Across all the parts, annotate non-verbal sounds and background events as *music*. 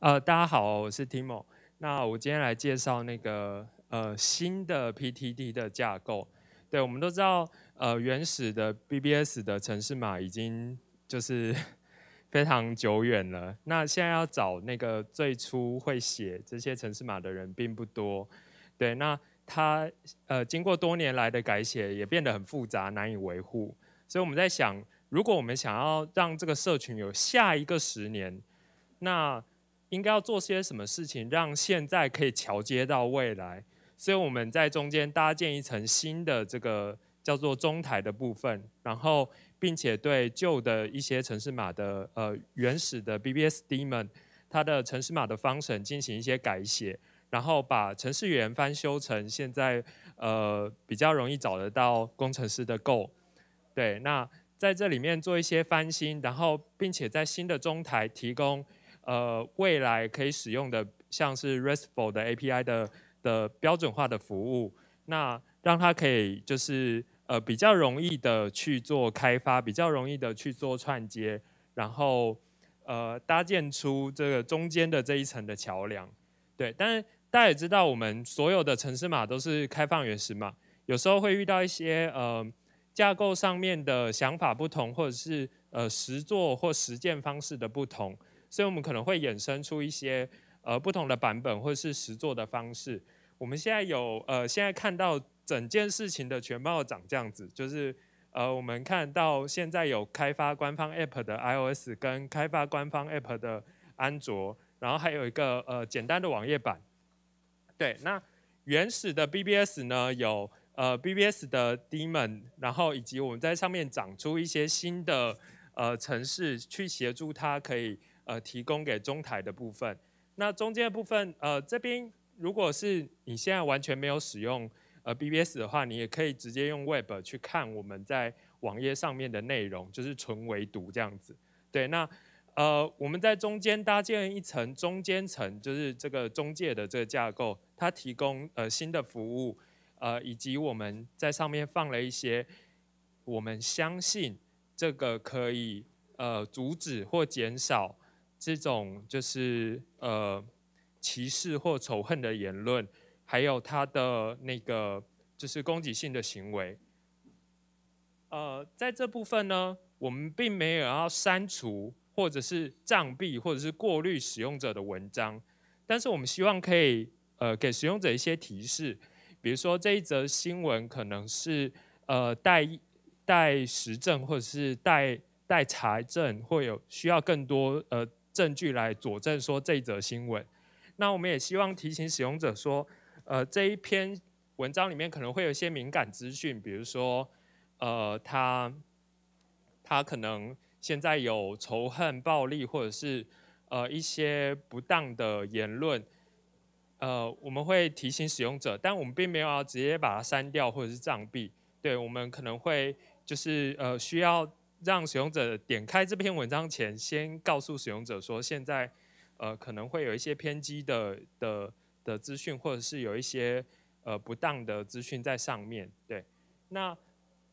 呃，大家好，我是 Timo。那我今天来介绍那个呃新的 p t d 的架构。对，我们都知道，呃，原始的 BBS 的城市码已经就是 *laughs* 非常久远了。那现在要找那个最初会写这些城市码的人并不多。对，那它呃经过多年来的改写，也变得很复杂，难以维护。所以我们在想，如果我们想要让这个社群有下一个十年，那应该要做些什么事情，让现在可以桥接到未来？所以我们在中间搭建一层新的这个叫做中台的部分，然后，并且对旧的一些城市码的呃原始的 BBSD 们，它的城市码的方程进行一些改写，然后把城市语言翻修成现在呃比较容易找得到工程师的 Go，对，那在这里面做一些翻新，然后，并且在新的中台提供。呃，未来可以使用的像是 RESTful 的 API 的的标准化的服务，那让它可以就是呃比较容易的去做开发，比较容易的去做串接，然后呃搭建出这个中间的这一层的桥梁。对，但是大家也知道，我们所有的城市码都是开放原始码，有时候会遇到一些呃架构上面的想法不同，或者是呃实做或实践方式的不同。所以，我们可能会衍生出一些呃不同的版本，或者是实做的方式。我们现在有呃，现在看到整件事情的全貌长这样子，就是呃，我们看到现在有开发官方 App 的 iOS，跟开发官方 App 的安卓，然后还有一个呃简单的网页版。对，那原始的 BBS 呢，有呃 BBS 的 Demon，然后以及我们在上面长出一些新的呃城市，去协助它可以。呃，提供给中台的部分，那中间的部分，呃，这边如果是你现在完全没有使用呃 BBS 的话，你也可以直接用 Web 去看我们在网页上面的内容，就是纯围读这样子。对，那呃，我们在中间搭建一层中间层，就是这个中介的这个架构，它提供呃新的服务，呃，以及我们在上面放了一些我们相信这个可以呃阻止或减少。这种就是呃歧视或仇恨的言论，还有他的那个就是攻击性的行为，呃，在这部分呢，我们并没有要删除或者是障蔽或者是过滤使用者的文章，但是我们希望可以呃给使用者一些提示，比如说这一则新闻可能是呃带带实证或者是带带查政，会有需要更多呃。证据来佐证说这则新闻。那我们也希望提醒使用者说，呃，这一篇文章里面可能会有一些敏感资讯，比如说，呃，他他可能现在有仇恨、暴力或者是呃一些不当的言论，呃，我们会提醒使用者，但我们并没有要直接把它删掉或者是藏蔽。对我们可能会就是呃需要。让使用者点开这篇文章前，先告诉使用者说，现在，呃，可能会有一些偏激的的的资讯，或者是有一些呃不当的资讯在上面。对，那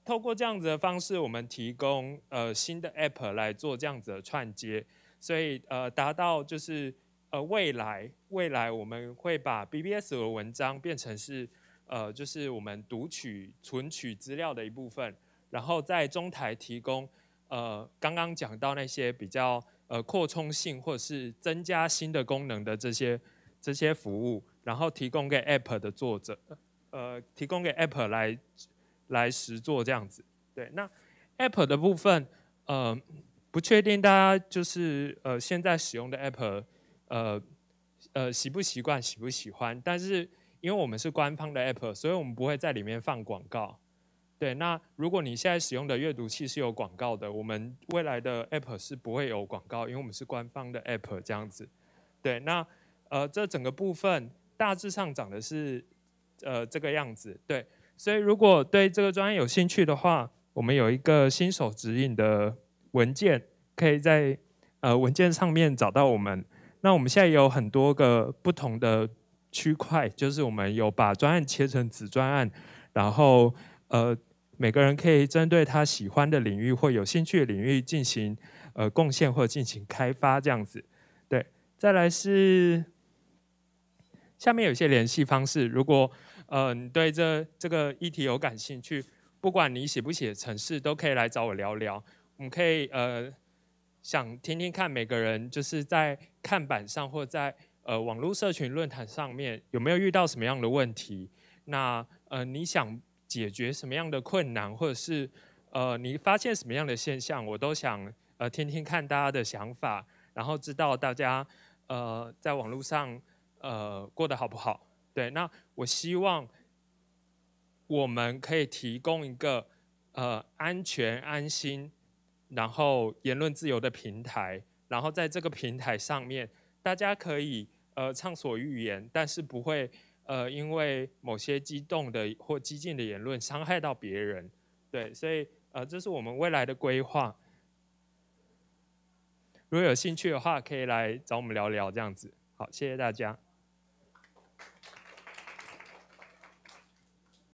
透过这样子的方式，我们提供呃新的 app 来做这样子的串接，所以呃达到就是呃未来未来我们会把 BBS 的文章变成是呃就是我们读取存取资料的一部分。然后在中台提供，呃，刚刚讲到那些比较呃扩充性或者是增加新的功能的这些这些服务，然后提供给 App 的作者，呃，提供给 App 来来实做这样子。对，那 App 的部分，呃，不确定大家就是呃现在使用的 App，呃呃习不习惯，喜不喜欢？但是因为我们是官方的 App，所以我们不会在里面放广告。对，那如果你现在使用的阅读器是有广告的，我们未来的 App 是不会有广告，因为我们是官方的 App 这样子。对，那呃，这整个部分大致上讲的是呃这个样子。对，所以如果对这个专案有兴趣的话，我们有一个新手指引的文件，可以在呃文件上面找到我们。那我们现在有很多个不同的区块，就是我们有把专案切成子专案，然后呃。每个人可以针对他喜欢的领域或有兴趣的领域进行呃贡献或进行开发这样子，对。再来是下面有一些联系方式，如果呃你对这这个议题有感兴趣，不管你写不写城市，都可以来找我聊聊。我们可以呃想听听看每个人就是在看板上或在呃网络社群论坛上面有没有遇到什么样的问题，那呃你想。解决什么样的困难，或者是呃，你发现什么样的现象，我都想呃听听看大家的想法，然后知道大家呃在网络上呃过得好不好。对，那我希望我们可以提供一个呃安全、安心，然后言论自由的平台，然后在这个平台上面，大家可以呃畅所欲言，但是不会。呃，因为某些激动的或激进的言论伤害到别人，对，所以呃，这是我们未来的规划。如果有兴趣的话，可以来找我们聊聊这样子。好，谢谢大家。